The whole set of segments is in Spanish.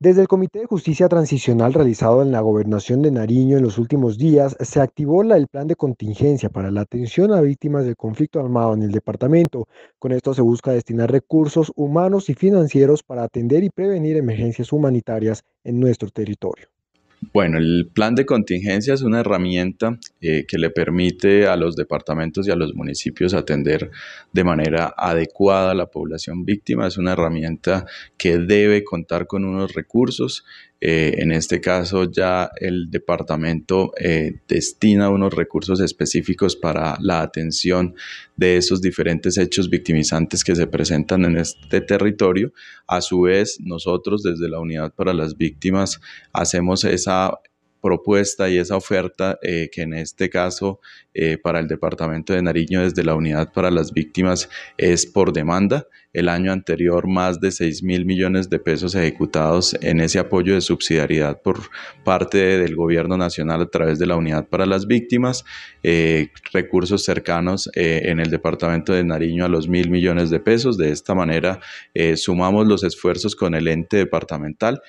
Desde el Comité de Justicia Transicional realizado en la Gobernación de Nariño en los últimos días, se activó el plan de contingencia para la atención a víctimas del conflicto armado en el departamento. Con esto se busca destinar recursos humanos y financieros para atender y prevenir emergencias humanitarias en nuestro territorio. Bueno, el plan de contingencia es una herramienta eh, que le permite a los departamentos y a los municipios atender de manera adecuada a la población víctima. Es una herramienta que debe contar con unos recursos eh, en este caso ya el departamento eh, destina unos recursos específicos para la atención de esos diferentes hechos victimizantes que se presentan en este territorio. A su vez, nosotros desde la Unidad para las Víctimas hacemos esa propuesta y esa oferta eh, que en este caso eh, para el Departamento de Nariño desde la Unidad para las Víctimas es por demanda. El año anterior más de 6 mil millones de pesos ejecutados en ese apoyo de subsidiariedad por parte del Gobierno Nacional a través de la Unidad para las Víctimas, eh, recursos cercanos en el Departamento de Nariño a los mil millones de pesos. De esta manera sumamos los esfuerzos con el ente departamental,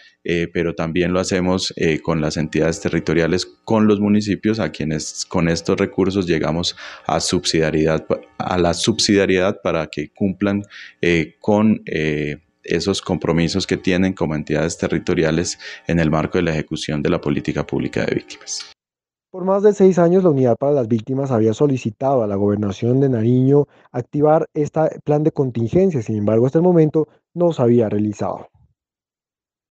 pero también lo hacemos con las entidades territoriales con los municipios a quienes con estos recursos llegamos a subsidiariedad a la subsidiariedad para que cumplan eh, con eh, esos compromisos que tienen como entidades territoriales en el marco de la ejecución de la política pública de víctimas. Por más de seis años, la Unidad para las Víctimas había solicitado a la Gobernación de Nariño activar este plan de contingencia, sin embargo, hasta el momento no se había realizado.